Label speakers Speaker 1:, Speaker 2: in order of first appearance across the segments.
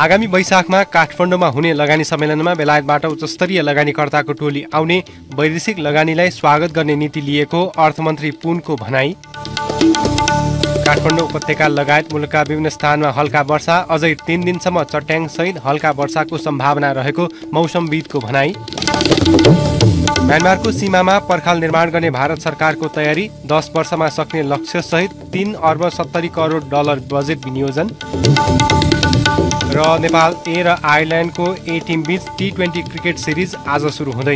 Speaker 1: आगामी वैशाखमा काठमाडौँमा हुने लगानी सम्मेलनमा बेलायतबाट उच्चस्तरीय लगानीकर्ताको टोली आउने वैदेशिक लगानीलाई स्वागत गर्ने नीति लिएको अर्थमन्त्री पुनको भनाई काठमाडौँ उपत्यका लगायत मुलुकका विभिन्न स्थानमा हल्का वर्षा अझै तीन दिनसम्म चट्याङसहित हल्का वर्षाको सम्भावना रहेको मौसमविदको भनाई म्यानमारको सीमामा पर्खाल निर्माण गर्ने भारत सरकारको तयारी दस वर्षमा सक्ने लक्ष्यसहित तिन अर्ब सत्तरी करोड डलर बजेट विनियोजन र नेपाल ए र आयरल्यान्डको ए टिम बिच टी ट्वेन्टी क्रिकेट सिरिज आज सुरु हुँदै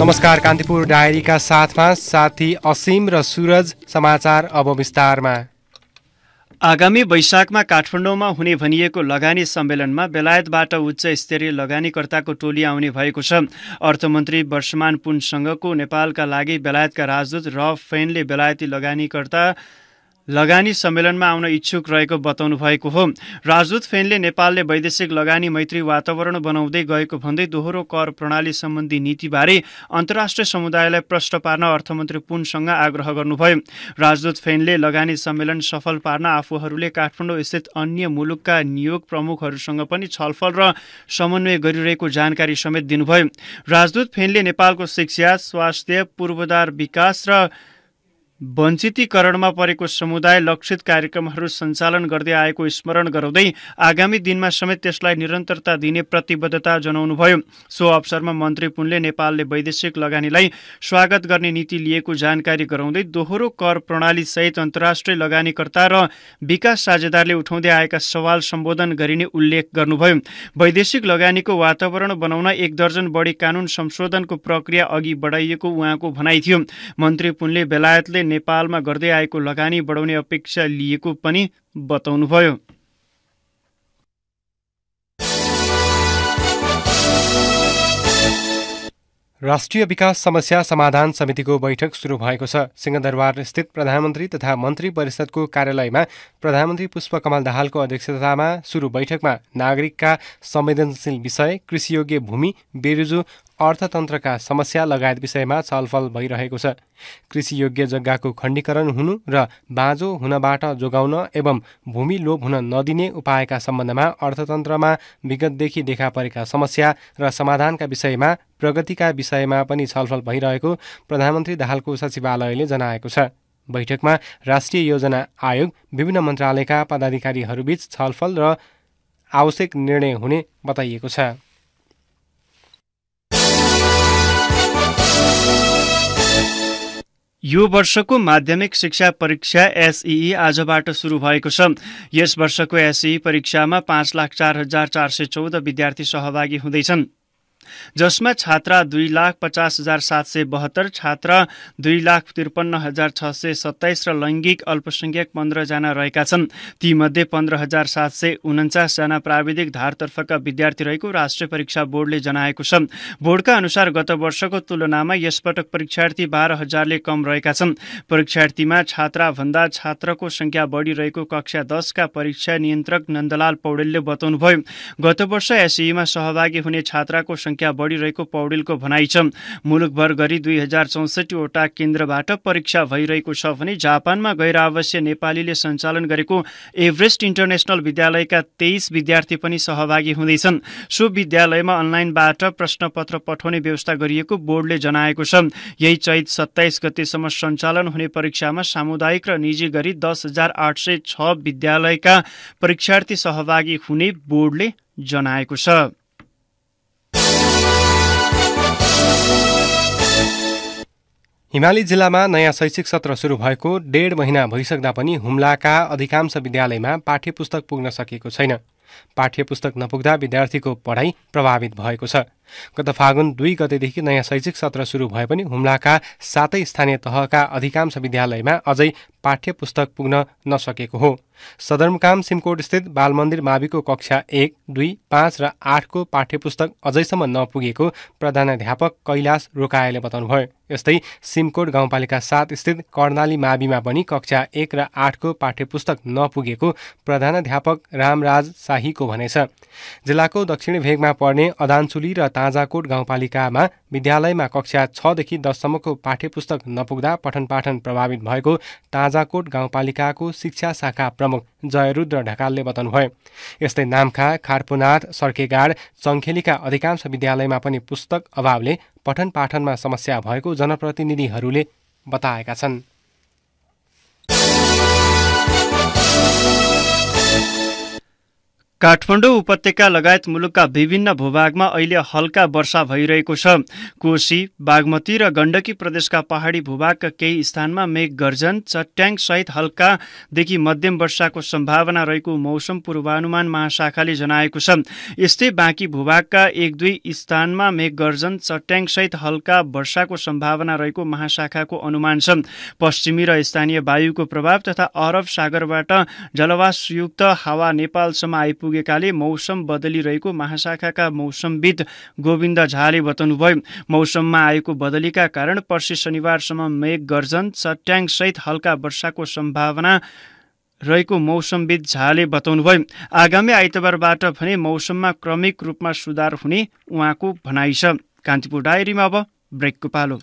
Speaker 1: नमस्कार कान्तिपुर डायरीका साथमा साथी असीम र सुरज समाचार अब विस्तारमा
Speaker 2: आगामी वैशाखमा काठमाडौँमा हुने भनिएको लगानी सम्मेलनमा बेलायतबाट उच्च स्तरीय लगानीकर्ताको टोली आउने भएको छ अर्थमन्त्री वर्षमान पुनसँगको नेपालका लागि बेलायतका राजदूत र फेनले बेलायती लगानीकर्ता लगानी सम्मेलनमा आउन इच्छुक रहेको बताउनु भएको हो राजदूत फेनले नेपालले वैदेशिक लगानी मैत्री वातावरण बनाउँदै गएको भन्दै दोहोरो कर प्रणाली सम्बन्धी नीतिबारे अन्तर्राष्ट्रिय समुदायलाई प्रश्न पार्न अर्थमन्त्री पुनसँग आग्रह गर्नुभयो राजदूत फेनले लगानी सम्मेलन सफल पार्न आफूहरूले काठमाडौँ स्थित अन्य मुलुकका नियोग प्रमुखहरूसँग पनि छलफल र समन्वय गरिरहेको जानकारी समेत दिनुभयो राजदूत फेनले नेपालको शिक्षा स्वास्थ्य पूर्वाधार विकास र वञ्चितीकरणमा परेको समुदाय लक्षित कार्यक्रमहरू सञ्चालन गर्दै आएको स्मरण गराउँदै आगामी दिनमा समेत त्यसलाई निरन्तरता दिने प्रतिबद्धता जनाउनुभयो सो अवसरमा मन्त्री पुनले नेपालले वैदेशिक लगानीलाई स्वागत गर्ने नीति लिएको जानकारी गराउँदै दोहोरो कर प्रणालीसहित अन्तर्राष्ट्रिय लगानीकर्ता र विकास साझेदारले उठाउँदै आएका सवाल सम्बोधन गरिने उल्लेख गर्नुभयो वैदेशिक लगानीको वातावरण बनाउन एक दर्जन बढी कानुन संशोधनको प्रक्रिया अघि बढाइएको उहाँको भनाइ थियो मन्त्री पुनले बेलायतले नेपालमा गर्दै आएको लगानी बढाउने अपेक्षा लिएको पनि बताउनुभयो राष्ट्रिय विकास समस्या
Speaker 1: समाधान समितिको बैठक सुरु भएको छ सिंहदरबार स्थित प्रधानमन्त्री तथा मन्त्री परिषदको कार्यालयमा प्रधानमन्त्री पुष्पकमल दाहालको अध्यक्षतामा सुरु बैठकमा नागरिकका संवेदनशील विषय कृषियोग्य भूमि बेरुजु अर्थतन्त्रका समस्या लगायत विषयमा छलफल भइरहेको छ कृषियोग्य जग्गाको खण्डीकरण हुनु र बाँझो हुनबाट जोगाउन एवं भूमि लोप हुन नदिने उपायका सम्बन्धमा अर्थतन्त्रमा विगतदेखि देखा परेका समस्या र समाधानका विषयमा प्रगतिका विषयमा पनि छलफल भइरहेको प्रधानमन्त्री दाहालको सचिवालयले जनाएको छ बैठकमा राष्ट्रिय योजना आयोग विभिन्न मन्त्रालयका पदाधिकारीहरूबीच छलफल र आवश्यक निर्णय हुने
Speaker 2: बताइएको छ यो वर्षको माध्यमिक शिक्षा परीक्षा एसई आजबाट सुरु भएको छ यस वर्षको एसई परीक्षामा पाँच लाख चार हजार चार सय चौध विद्यार्थी सहभागी हुँदैछन् जसमा छात्रा दुई लाख पचास हजार सात सय बहत्तर छात्रा दुई लाख त्रिपन्न हजार छ सय सत्ताइस र लैङ्गिक अल्पसङ्ख्यक पन्ध्रजना रहेका छन् तीमध्ये पन्ध्र हजार सात सय उन्चासजना प्राविधिक धारतर्फका विद्यार्थी रहेको राष्ट्रिय परीक्षा बोर्डले जनाएको छ बोर्डका अनुसार गत वर्षको तुलनामा यसपटक परीक्षार्थी बाह्र हजारले कम रहेका छन् परीक्षार्थीमा छात्राभन्दा छात्रको सङ्ख्या बढिरहेको कक्षा दसका परीक्षा नियन्त्रक नन्दलाल पौडेलले बताउनुभयो गत वर्ष एसईमा सहभागी हुने छात्राको सङ्ख्या बढिरहेको पौडेलको भनाइ छ मुलुकभर गरी दुई हजार चौसठीवटा केन्द्रबाट परीक्षा भइरहेको छ भने जापानमा गएर अवश्य नेपालीले सञ्चालन गरेको एभरेस्ट इन्टरनेसनल विद्यालयका तेइस विद्यार्थी पनि सहभागी हुँदैछन् सो विद्यालयमा अनलाइनबाट प्रश्नपत्र पठाउने व्यवस्था गरिएको बोर्डले जनाएको छ यही चैत सत्ताइस गतेसम्म सञ्चालन हुने परीक्षामा सामुदायिक र निजी गरी दस हजार आठ सय छ विद्यालयका परीक्षार्थी सहभागी हुने बोर्डले जनाएको छ
Speaker 1: हिमाली जिल्लामा नयाँ शैक्षिक सत्र सुरु भएको डेढ महिना भइसक्दा पनि हुम्लाका अधिकांश विद्यालयमा पाठ्य पुस्तक पुग्न सकेको छैन पाठ्य पुस्तक नपुग्दा विद्यार्थीको पढाइ प्रभावित भएको छ गत फागुन दुई गतेदेखि नयाँ शैक्षिक सत्र सुरु भए पनि हुम्लाका सातै स्थानीय तहका अधिकांश विद्यालयमा अझै पाठ्य पुस्तक पुग्न नसकेको हो सदरमुकाम सिमकोट स्थित बालमन्दिर माविको कक्षा एक दुई पाँच र आठको पाठ्यपुस्तक अझैसम्म नपुगेको प्रधानाध्यापक कैलाश रोकायाले बताउनुभयो यस्तै सिमकोट गाउँपालिका सात स्थित कर्णाली माविमा पनि कक्षा एक र आठको पाठ्य पुस्तक नपुगेको प्रधानाध्यापक रामराज शाहीको भनाइ छ जिल्लाको दक्षिणी भेगमा पर्ने अदानचुली र राजाकोट गाउँपालिकामा विद्यालयमा कक्षा छदेखि दससम्मको पाठ्यपुस्तक नपुग्दा पठन पाठन प्रभावित भएको ताजाकोट गाउँपालिकाको शिक्षा शाखा प्रमुख जयरुद्र ढकालले बताउनुभयो यस्तै नामखा खारपुनाथ सर्केगाड चङ्खेलीका अधिकांश विद्यालयमा पनि पुस्तक अभावले पठन पाठनमा समस्या भएको जनप्रतिनिधिहरूले बताएका छन्
Speaker 2: काठमाडौँ उपत्यका लगायत मुलुकका विभिन्न भूभागमा अहिले हल्का वर्षा भइरहेको छ कोशी बागमती र गण्डकी प्रदेशका पहाडी भूभागका केही स्थानमा मेघ गर्जन चट्याङसहित हल्कादेखि मध्यम वर्षाको सम्भावना रहेको मौसम पूर्वानुमान महाशाखाले जनाएको छ यस्तै बाँकी भूभागका एक दुई स्थानमा मेघ गर्जन चट्याङसहित हल्का वर्षाको सम्भावना रहेको महाशाखाको अनुमान छ पश्चिमी र स्थानीय वायुको प्रभाव तथा अरब सागरबाट जलवासयुक्त हावा नेपालसम्म आइपुग पुगेकाले मौसम बदलिरहेको महाशाखाका मौसमविद गोविन्द झाले बताउनुभयो मौसममा आएको बदलीका कारण पर्सि शनिबारसम्म मेघ गर्जन चट्याङसहित हल्का वर्षाको सम्भावना रहेको मौसमविद झाले बताउनुभयो आगामी आइतबारबाट भने मौसममा क्रमिक रूपमा सुधार हुने उहाँको भनाइ छ कान्तिपुर डायरीमा अब ब्रेकको पालो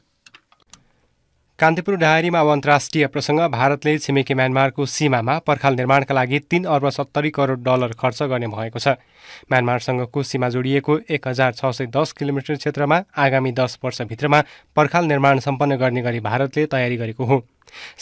Speaker 1: कान्तिपुर डायरीमा अब अन्तर्राष्ट्रिय प्रसङ्ग भारतले छिमेकी म्यानमारको सीमामा पर्खाल निर्माणका लागि तीन अर्ब सत्तरी करोड डलर खर्च गर्ने भएको छ म्यानमारसँगको सीमा जोडिएको एक हजार छ सय दस किलोमिटर क्षेत्रमा आगामी दस वर्षभित्रमा पर्खाल निर्माण सम्पन्न गर्ने गरी भारतले तयारी गरेको हो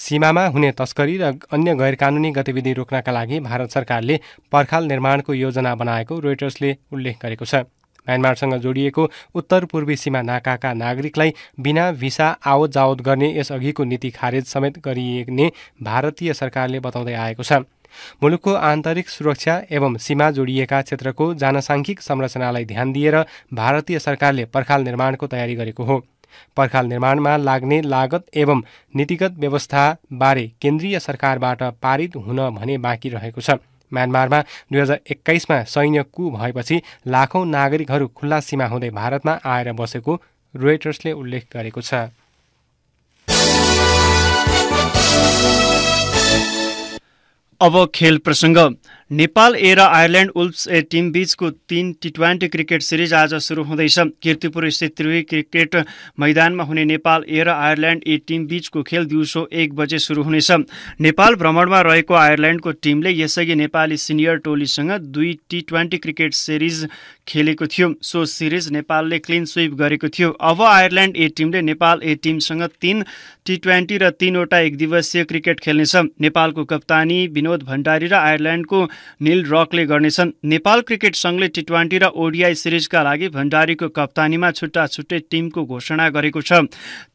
Speaker 1: सीमामा हुने तस्करी र अन्य गैरकानुनी गतिविधि रोक्नका लागि भारत सरकारले पर्खाल निर्माणको योजना बनाएको रोइटर्सले उल्लेख गरेको छ म्यानमारसँग जोडिएको उत्तर पूर्वी सीमा नाकाका नागरिकलाई बिना भिसा आवत जावत गर्ने यसअघिको नीति खारेज समेत गरिने भारतीय सरकारले बताउँदै आएको छ मुलुकको आन्तरिक सुरक्षा एवं सीमा जोडिएका क्षेत्रको जनसाङ्ख्यिक संरचनालाई ध्यान दिएर भारतीय सरकारले पर्खाल निर्माणको तयारी गरेको हो पर्खाल निर्माणमा लाग्ने लागत एवं नीतिगत व्यवस्थाबारे केन्द्रीय सरकारबाट पारित हुन भने बाँकी रहेको छ म्यानमारमा दुई हजार एक्काइसमा सैन्य कु भएपछि लाखौँ नागरिकहरू खुल्ला सीमा हुँदै भारतमा आएर बसेको रोइटर्सले उल्लेख गरेको छ
Speaker 2: अब खेल प्रसङ्ग नेपाल ए र आयरल्यान्ड उल्प्स ए टिम बीचको तीन टी ट्वेन्टी क्रिकेट सिरिज आज सुरु हुँदैछ किर्तिपुर स्थित त्रिवी क्रिकेट मैदानमा हुने नेपाल ए र आयरल्यान्ड ए टिम बीचको खेल दिउँसो एक बजे सुरु हुनेछ नेपाल भ्रमणमा रहेको आयरल्यान्डको टिमले यसअघि नेपाली सिनियर टोलीसँग दुई टी ट्वेन्टी क्रिकेट सिरिज खेलेको थियो सो सिरिज नेपालले क्लिन स्विप गरेको थियो अब आयरल्यान्ड ए टिमले नेपाल ए टिमसँग तीन टी ट्वेन्टी र तीनवटा एक क्रिकेट खेल्नेछ नेपालको कप्तानी विनोद भण्डारी र आयरल्यान्डको निल रकले गर्नेछन् नेपाल क्रिकेट सङ्घले टी ट्वेन्टी र ओडिआई सिरिजका लागि भण्डारीको कप्तानीमा छुट्टा छुट्टै टिमको घोषणा गरेको छ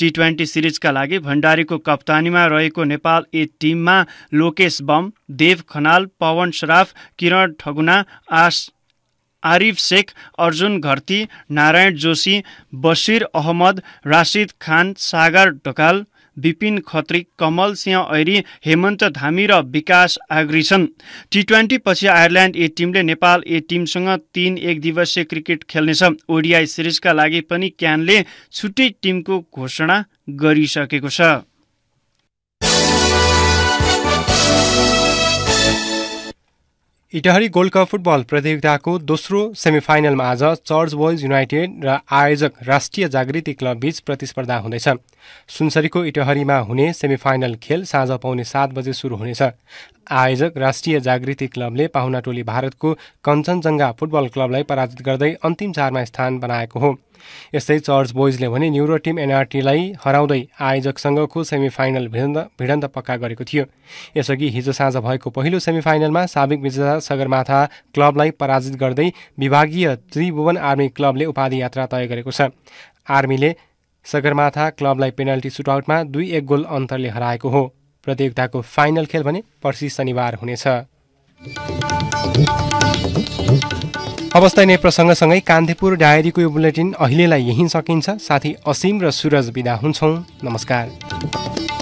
Speaker 2: टी ट्वेन्टी सिरिजका लागि भण्डारीको कप्तानीमा रहेको नेपाल ए टिममा लोकेश बम देव खनाल पवन श्राफ किरण ठगुना आस आरिफ शेख अर्जुन घर्ती नारायण जोशी बसिर अहमद राशिद खान सागर ढकाल विपिन खत्री कमल सिंह ऐरी हेमन्त धामी र विकास आग्री छन् टी ट्वेन्टी पछि आयरल्यान्ड ए टिमले नेपाल ए टिमसँग तीन एक दिवसीय क्रिकेट खेल्नेछ ओडिआई सिरिजका लागि पनि क्यानले छुट्टै टिमको घोषणा गरिसकेको छ
Speaker 1: इटहरी गोल्ड कप फुटबल प्रतियोगिताको दोस्रो सेमिफाइनलमा आज चर्च बोइज युनाइटेड र आयोजक राष्ट्रिय जागृति बीच प्रतिस्पर्धा हुँदैछ सुनसरीको इटहरीमा हुने सेमिफाइनल खेल साँझ पाउने सात बजे सुरु हुनेछ आयोजक राष्ट्रिय जागृति क्लबले पाहुना टोली भारतको कञ्चनजङ्घा फुटबल क्लबलाई पराजित गर्दै अन्तिम चारमा स्थान बनाएको हो यस्तै चर्च बोइजले भने न्युरो टिम एनआरटीलाई हराउँदै आयोजकसँगको सेमिफाइनल भिडन्त भिडन्त पक्का गरेको थियो यसअघि हिजो साँझ भएको पहिलो सेमी फाइनलमा साबिक विजेता सगरमाथा क्लबलाई पराजित गर्दै विभागीय त्रिभुवन आर्मी क्लबले उपाधि यात्रा तय गरेको छ आर्मीले सगरमाथा क्लबलाई पेनाल्टी सुटआउटमा दुई एक गोल अन्तरले हराएको हो प्रतियोगिताको फाइनल खेल भने पर्सि शनिबार हुनेछ अवस्था नै प्रसङ्गसँगै कान्तिपुर डायरीको यो बुलेटिन अहिलेलाई यहीँ सकिन्छ साथी असीम र सुरज विदा हुन्छौँ नमस्कार